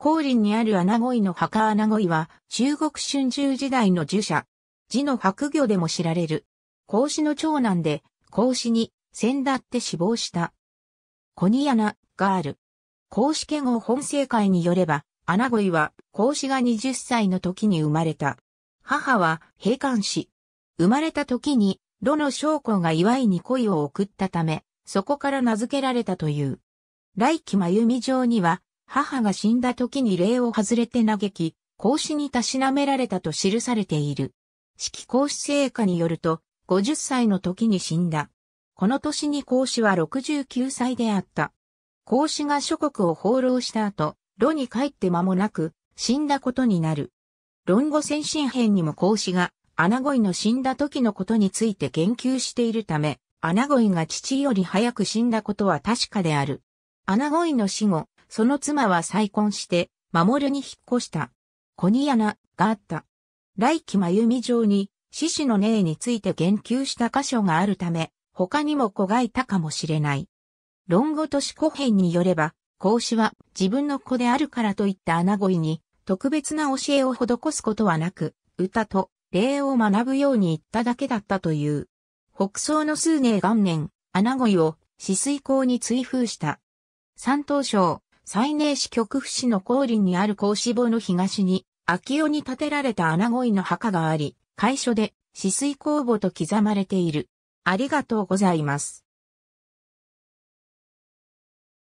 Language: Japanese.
光林にある穴井の墓穴井は、中国春秋時代の儒者。字の白魚でも知られる。孔子の長男で、孔子に、先だって死亡した。小に穴、ガがある。孔子家号本政会によれば、穴井は孔子が20歳の時に生まれた。母は閉館し。生まれた時に、炉の将校が祝いに恋を送ったため、そこから名付けられたという。来期真由美城には、母が死んだ時に礼を外れて嘆き、孔子にたしなめられたと記されている。式孔子聖歌によると、50歳の時に死んだ。この年に孔子は69歳であった。孔子が諸国を放浪した後、炉に帰って間もなく、死んだことになる。論語先進編にも孔子が、穴恋の死んだ時のことについて言及しているため、穴恋が父より早く死んだことは確かである。穴恋の死後、その妻は再婚して、守に引っ越した。コニ穴ナがあった。来季真由美上に、獅子の霊について言及した箇所があるため、他にも子がいたかもしれない。論語と四古編によれば、孔子は自分の子であるからといった穴恋に、特別な教えを施すことはなく、歌と礼を学ぶように言っただけだったという。北宋の数年元年、穴恋を止水港に追封した。山東省、西寧市極府市の降林にある甲子坊の東に、秋尾に建てられた穴恋の墓があり、会所で、止水工房と刻まれている。ありがとうございます。